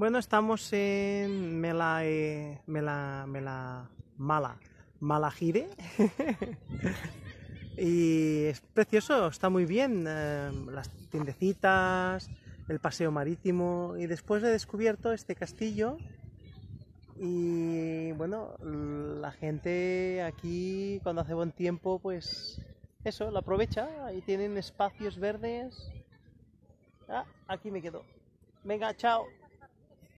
Bueno, estamos en Mela, eh, Mela, Mela Mala, Malajide. y es precioso, está muy bien. Eh, las tiendecitas, el paseo marítimo. Y después he descubierto este castillo. Y bueno, la gente aquí cuando hace buen tiempo, pues eso, la aprovecha y tienen espacios verdes. Ah, aquí me quedo. Venga, chao.